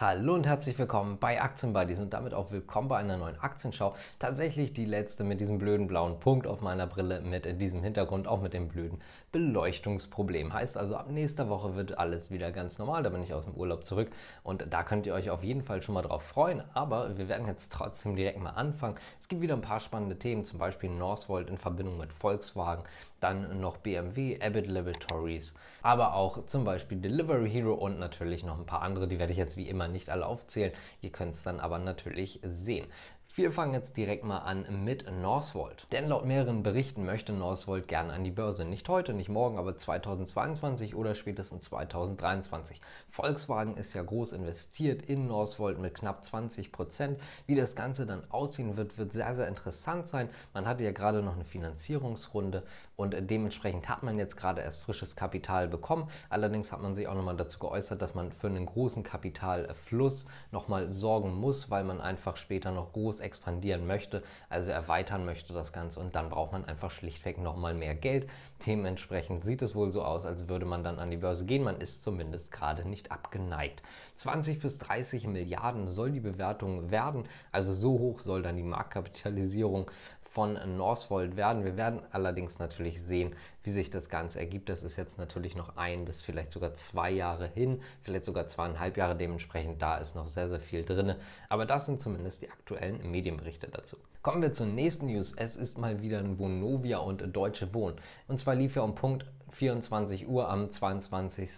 Hallo und herzlich willkommen bei Aktienbuddies und damit auch willkommen bei einer neuen Aktienschau. Tatsächlich die letzte mit diesem blöden blauen Punkt auf meiner Brille, mit diesem Hintergrund, auch mit dem blöden Beleuchtungsproblem. Heißt also, ab nächster Woche wird alles wieder ganz normal, da bin ich aus dem Urlaub zurück und da könnt ihr euch auf jeden Fall schon mal drauf freuen. Aber wir werden jetzt trotzdem direkt mal anfangen. Es gibt wieder ein paar spannende Themen, zum Beispiel Northvolt in Verbindung mit Volkswagen, dann noch BMW, Abbott Laboratories, aber auch zum Beispiel Delivery Hero und natürlich noch ein paar andere, die werde ich jetzt wie immer man nicht alle aufzählen. Ihr könnt es dann aber natürlich sehen. Wir fangen jetzt direkt mal an mit Northvolt. Denn laut mehreren Berichten möchte Northvolt gerne an die Börse. Nicht heute, nicht morgen, aber 2022 oder spätestens 2023. Volkswagen ist ja groß investiert in Northvolt mit knapp 20 Prozent. Wie das Ganze dann aussehen wird, wird sehr, sehr interessant sein. Man hatte ja gerade noch eine Finanzierungsrunde und dementsprechend hat man jetzt gerade erst frisches Kapital bekommen. Allerdings hat man sich auch nochmal dazu geäußert, dass man für einen großen Kapitalfluss nochmal sorgen muss, weil man einfach später noch groß expandieren möchte, also erweitern möchte das Ganze und dann braucht man einfach schlichtweg nochmal mehr Geld. Dementsprechend sieht es wohl so aus, als würde man dann an die Börse gehen. Man ist zumindest gerade nicht abgeneigt. 20 bis 30 Milliarden soll die Bewertung werden, also so hoch soll dann die Marktkapitalisierung von Northvolt werden. Wir werden allerdings natürlich sehen, wie sich das Ganze ergibt. Das ist jetzt natürlich noch ein bis vielleicht sogar zwei Jahre hin, vielleicht sogar zweieinhalb Jahre dementsprechend. Da ist noch sehr, sehr viel drin. Aber das sind zumindest die aktuellen Medienberichte dazu. Kommen wir zur nächsten News. Es ist mal wieder ein Vonovia und Deutsche Wohn. Und zwar lief ja um Punkt 24 Uhr am 22.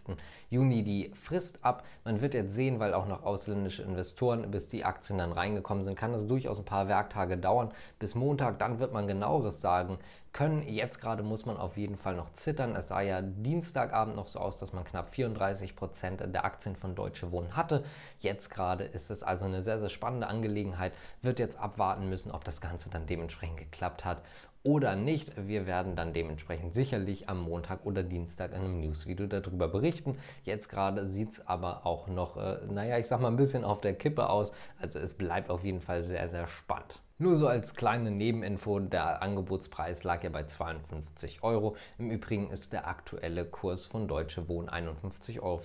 Juni die Frist ab. Man wird jetzt sehen, weil auch noch ausländische Investoren, bis die Aktien dann reingekommen sind, kann das durchaus ein paar Werktage dauern. Bis Montag, dann wird man genaueres sagen können. Jetzt gerade muss man auf jeden Fall noch zittern. Es sah ja Dienstagabend noch so aus, dass man knapp 34 Prozent der Aktien von Deutsche Wohnen hatte. Jetzt gerade ist es also eine sehr, sehr spannende Angelegenheit. Wird jetzt abwarten müssen, ob das Ganze dann dementsprechend geklappt hat oder nicht. Wir werden dann dementsprechend sicherlich am Montag oder Dienstag in einem Newsvideo darüber berichten. Jetzt gerade sieht es aber auch noch, äh, naja, ich sag mal ein bisschen auf der Kippe aus. Also es bleibt auf jeden Fall sehr, sehr spannend. Nur so als kleine Nebeninfo, der Angebotspreis lag ja bei 52 Euro. Im Übrigen ist der aktuelle Kurs von Deutsche Wohnen 51,50 Euro,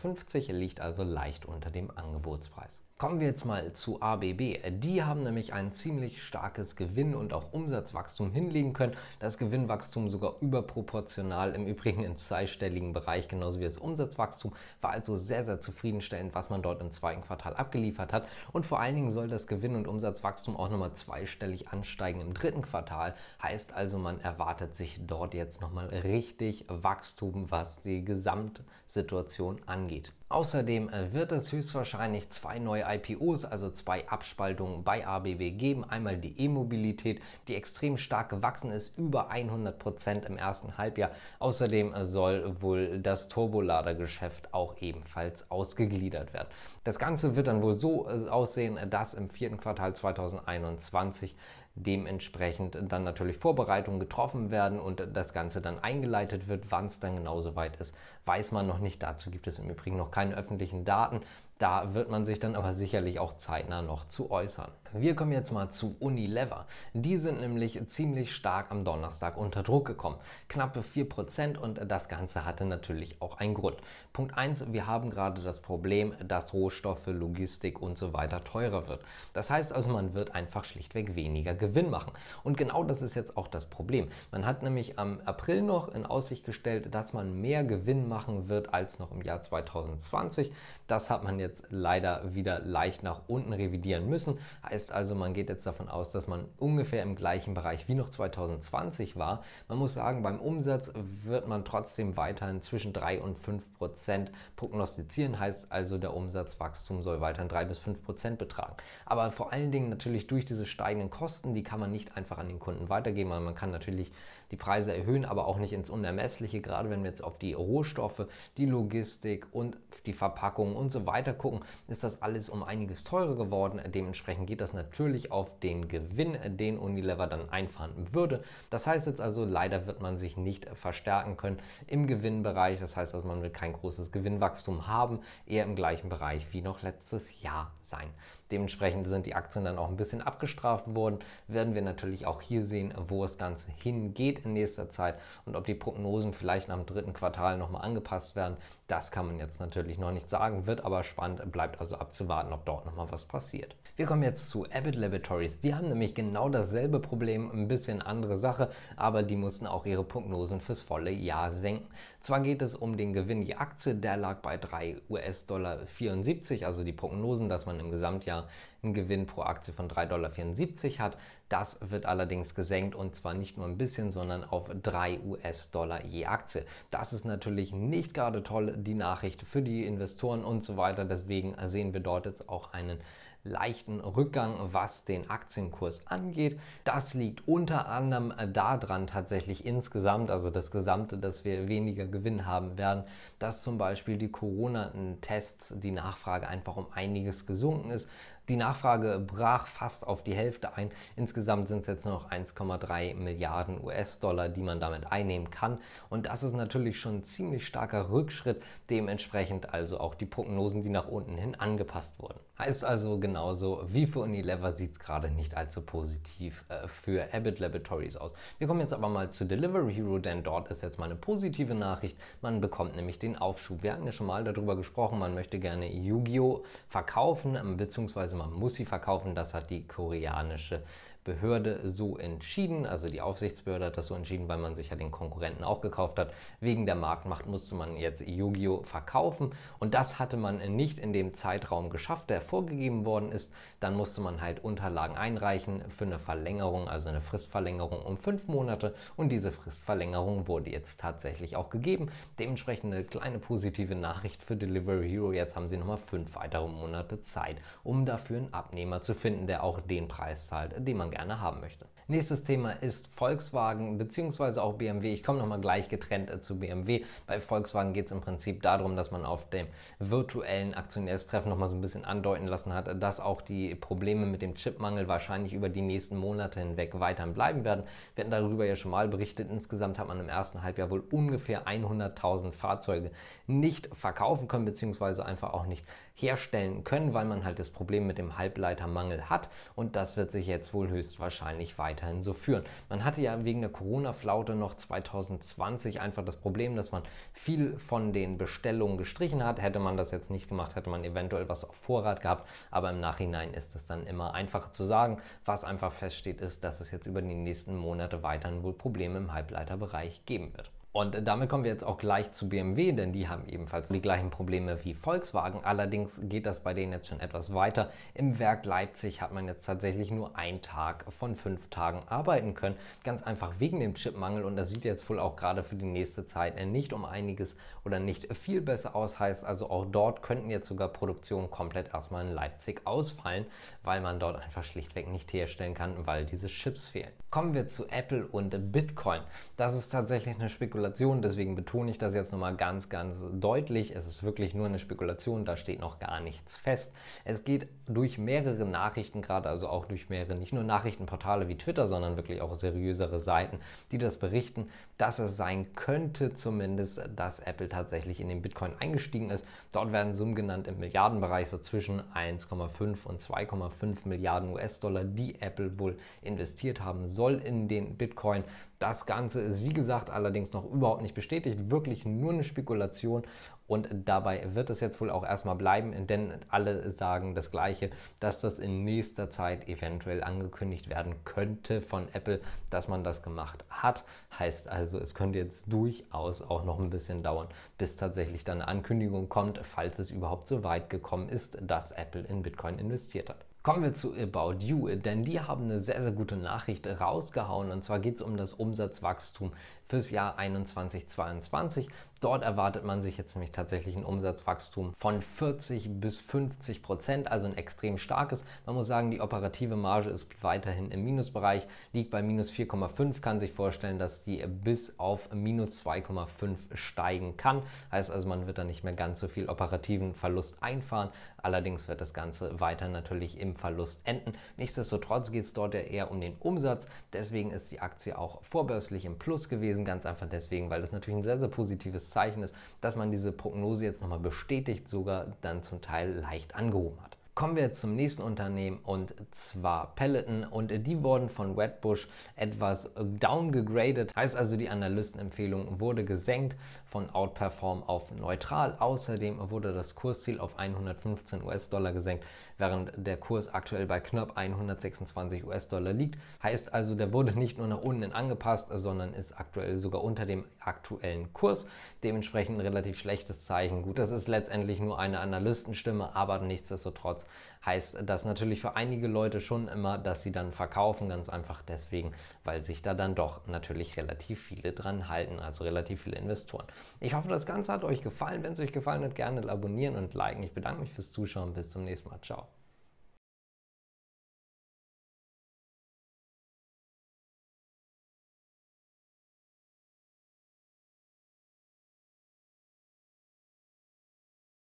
liegt also leicht unter dem Angebotspreis. Kommen wir jetzt mal zu ABB. Die haben nämlich ein ziemlich starkes Gewinn- und auch Umsatzwachstum hinlegen können. Das Gewinnwachstum sogar überproportional, im Übrigen im zweistelligen Bereich, genauso wie das Umsatzwachstum. War also sehr, sehr zufriedenstellend, was man dort im zweiten Quartal abgeliefert hat. Und vor allen Dingen soll das Gewinn- und Umsatzwachstum auch nochmal zweistellig ansteigen im dritten Quartal. Heißt also, man erwartet sich dort jetzt nochmal richtig Wachstum, was die Gesamtsituation angeht. Außerdem äh, wird es höchstwahrscheinlich zwei neue IPOs, also zwei Abspaltungen bei ABW geben. Einmal die E-Mobilität, die extrem stark gewachsen ist, über 100 Prozent im ersten Halbjahr. Außerdem äh, soll wohl das Turboladergeschäft auch ebenfalls ausgegliedert werden. Das Ganze wird dann wohl so äh, aussehen, dass im vierten Quartal 2021 dementsprechend dann natürlich Vorbereitungen getroffen werden und das Ganze dann eingeleitet wird. Wann es dann genau soweit ist, weiß man noch nicht. Dazu gibt es im Übrigen noch keine öffentlichen Daten. Da wird man sich dann aber sicherlich auch zeitnah noch zu äußern. Wir kommen jetzt mal zu Unilever. Die sind nämlich ziemlich stark am Donnerstag unter Druck gekommen. Knappe 4% und das Ganze hatte natürlich auch einen Grund. Punkt 1, wir haben gerade das Problem, dass Rohstoffe, Logistik und so weiter teurer wird. Das heißt also, man wird einfach schlichtweg weniger Gewinn machen. Und genau das ist jetzt auch das Problem. Man hat nämlich am April noch in Aussicht gestellt, dass man mehr Gewinn machen wird als noch im Jahr 2020. Das hat man jetzt leider wieder leicht nach unten revidieren müssen. Heißt, heißt also, man geht jetzt davon aus, dass man ungefähr im gleichen Bereich wie noch 2020 war. Man muss sagen, beim Umsatz wird man trotzdem weiterhin zwischen 3 und 5 Prozent prognostizieren, heißt also, der Umsatzwachstum soll weiterhin 3 bis 5 Prozent betragen. Aber vor allen Dingen natürlich durch diese steigenden Kosten, die kann man nicht einfach an den Kunden weitergeben, weil man kann natürlich die Preise erhöhen, aber auch nicht ins Unermessliche, gerade wenn wir jetzt auf die Rohstoffe, die Logistik und die Verpackung und so weiter gucken, ist das alles um einiges teurer geworden. Dementsprechend geht das das natürlich auf den Gewinn, den Unilever dann einfahren würde. Das heißt jetzt also, leider wird man sich nicht verstärken können im Gewinnbereich. Das heißt, dass also, man wird kein großes Gewinnwachstum haben, eher im gleichen Bereich wie noch letztes Jahr sein. Dementsprechend sind die Aktien dann auch ein bisschen abgestraft worden. Werden wir natürlich auch hier sehen, wo das Ganze hingeht in nächster Zeit und ob die Prognosen vielleicht nach dem dritten Quartal nochmal angepasst werden. Das kann man jetzt natürlich noch nicht sagen, wird aber spannend, bleibt also abzuwarten, ob dort nochmal was passiert. Wir kommen jetzt zu zu Abbott Laboratories. Die haben nämlich genau dasselbe Problem, ein bisschen andere Sache, aber die mussten auch ihre Prognosen fürs volle Jahr senken. Zwar geht es um den Gewinn je Aktie, der lag bei 3 US-Dollar 74, also die Prognosen, dass man im Gesamtjahr einen Gewinn pro Aktie von 3,74 Dollar hat. Das wird allerdings gesenkt und zwar nicht nur ein bisschen, sondern auf 3 US-Dollar je Aktie. Das ist natürlich nicht gerade toll, die Nachricht für die Investoren und so weiter. Deswegen sehen wir dort jetzt auch einen leichten Rückgang, was den Aktienkurs angeht. Das liegt unter anderem äh, daran tatsächlich insgesamt, also das Gesamte, dass wir weniger Gewinn haben werden, dass zum Beispiel die Corona-Tests, die Nachfrage einfach um einiges gesunken ist, die Nachfrage brach fast auf die Hälfte ein. Insgesamt sind es jetzt nur noch 1,3 Milliarden US-Dollar, die man damit einnehmen kann. Und das ist natürlich schon ein ziemlich starker Rückschritt, dementsprechend also auch die Prognosen, die nach unten hin angepasst wurden. Heißt also genauso wie für Unilever sieht es gerade nicht allzu positiv äh, für Abbott Laboratories aus. Wir kommen jetzt aber mal zu Delivery Hero, denn dort ist jetzt mal eine positive Nachricht. Man bekommt nämlich den Aufschub. Wir hatten ja schon mal darüber gesprochen, man möchte gerne Yu-Gi-Oh! verkaufen, beziehungsweise man muss sie verkaufen. Das hat die koreanische Behörde so entschieden, also die Aufsichtsbehörde hat das so entschieden, weil man sich ja den Konkurrenten auch gekauft hat. Wegen der Marktmacht musste man jetzt Yu-Gi-Oh! verkaufen und das hatte man nicht in dem Zeitraum geschafft, der vorgegeben worden ist. Dann musste man halt Unterlagen einreichen für eine Verlängerung, also eine Fristverlängerung um fünf Monate und diese Fristverlängerung wurde jetzt tatsächlich auch gegeben. Dementsprechend eine kleine positive Nachricht für Delivery Hero. Jetzt haben sie nochmal fünf weitere Monate Zeit, um dafür einen Abnehmer zu finden, der auch den Preis zahlt, den man gerne haben möchte. Nächstes Thema ist Volkswagen bzw. auch BMW. Ich komme nochmal gleich getrennt äh, zu BMW. Bei Volkswagen geht es im Prinzip darum, dass man auf dem virtuellen Aktionärstreffen nochmal so ein bisschen andeuten lassen hat, dass auch die Probleme mit dem Chipmangel wahrscheinlich über die nächsten Monate hinweg weiterhin bleiben werden. Wir hatten darüber ja schon mal berichtet. Insgesamt hat man im ersten Halbjahr wohl ungefähr 100.000 Fahrzeuge nicht verkaufen können bzw. einfach auch nicht herstellen können, weil man halt das Problem mit dem Halbleitermangel hat. Und das wird sich jetzt wohl höchstens höchstwahrscheinlich weiterhin so führen. Man hatte ja wegen der Corona-Flaute noch 2020 einfach das Problem, dass man viel von den Bestellungen gestrichen hat. Hätte man das jetzt nicht gemacht, hätte man eventuell was auf Vorrat gehabt. Aber im Nachhinein ist es dann immer einfacher zu sagen. Was einfach feststeht, ist, dass es jetzt über die nächsten Monate weiterhin wohl Probleme im Halbleiterbereich geben wird. Und damit kommen wir jetzt auch gleich zu BMW, denn die haben ebenfalls die gleichen Probleme wie Volkswagen. Allerdings geht das bei denen jetzt schon etwas weiter. Im Werk Leipzig hat man jetzt tatsächlich nur einen Tag von fünf Tagen arbeiten können. Ganz einfach wegen dem Chipmangel und das sieht jetzt wohl auch gerade für die nächste Zeit nicht um einiges oder nicht viel besser aus. Heißt also auch dort könnten jetzt sogar Produktionen komplett erstmal in Leipzig ausfallen, weil man dort einfach schlichtweg nicht herstellen kann, weil diese Chips fehlen. Kommen wir zu Apple und Bitcoin. Das ist tatsächlich eine Spekulation Spekulation, deswegen betone ich das jetzt nochmal ganz, ganz deutlich. Es ist wirklich nur eine Spekulation, da steht noch gar nichts fest. Es geht durch mehrere Nachrichten, gerade also auch durch mehrere, nicht nur Nachrichtenportale wie Twitter, sondern wirklich auch seriösere Seiten, die das berichten, dass es sein könnte, zumindest, dass Apple tatsächlich in den Bitcoin eingestiegen ist. Dort werden Summen genannt im Milliardenbereich, so zwischen 1,5 und 2,5 Milliarden US-Dollar, die Apple wohl investiert haben soll in den Bitcoin. Das Ganze ist, wie gesagt, allerdings noch überhaupt nicht bestätigt, wirklich nur eine Spekulation und dabei wird es jetzt wohl auch erstmal bleiben, denn alle sagen das Gleiche, dass das in nächster Zeit eventuell angekündigt werden könnte von Apple, dass man das gemacht hat. Heißt also, es könnte jetzt durchaus auch noch ein bisschen dauern, bis tatsächlich dann eine Ankündigung kommt, falls es überhaupt so weit gekommen ist, dass Apple in Bitcoin investiert hat. Kommen wir zu About You, denn die haben eine sehr, sehr gute Nachricht rausgehauen. Und zwar geht es um das Umsatzwachstum fürs Jahr 2021-2022. Dort erwartet man sich jetzt nämlich tatsächlich ein Umsatzwachstum von 40 bis 50 Prozent, also ein extrem starkes. Man muss sagen, die operative Marge ist weiterhin im Minusbereich, liegt bei minus 4,5, kann sich vorstellen, dass die bis auf minus 2,5 steigen kann. Heißt also, man wird da nicht mehr ganz so viel operativen Verlust einfahren. Allerdings wird das Ganze weiter natürlich im Verlust enden. Nichtsdestotrotz geht es dort ja eher um den Umsatz. Deswegen ist die Aktie auch vorbörslich im Plus gewesen. Ganz einfach deswegen, weil das natürlich ein sehr, sehr positives Zeichen ist, dass man diese Prognose jetzt nochmal bestätigt, sogar dann zum Teil leicht angehoben hat. Kommen wir zum nächsten Unternehmen und zwar Peloton und die wurden von Wetbush etwas downgegradet. Heißt also, die Analystenempfehlung wurde gesenkt von Outperform auf neutral. Außerdem wurde das Kursziel auf 115 US-Dollar gesenkt, während der Kurs aktuell bei knapp 126 US-Dollar liegt. Heißt also, der wurde nicht nur nach unten angepasst, sondern ist aktuell sogar unter dem aktuellen Kurs. Dementsprechend ein relativ schlechtes Zeichen. Gut, das ist letztendlich nur eine Analystenstimme, aber nichtsdestotrotz Umsatz. Heißt das natürlich für einige Leute schon immer, dass sie dann verkaufen, ganz einfach deswegen, weil sich da dann doch natürlich relativ viele dran halten, also relativ viele Investoren. Ich hoffe, das Ganze hat euch gefallen. Wenn es euch gefallen hat, gerne abonnieren und liken. Ich bedanke mich fürs Zuschauen. Bis zum nächsten Mal. Ciao.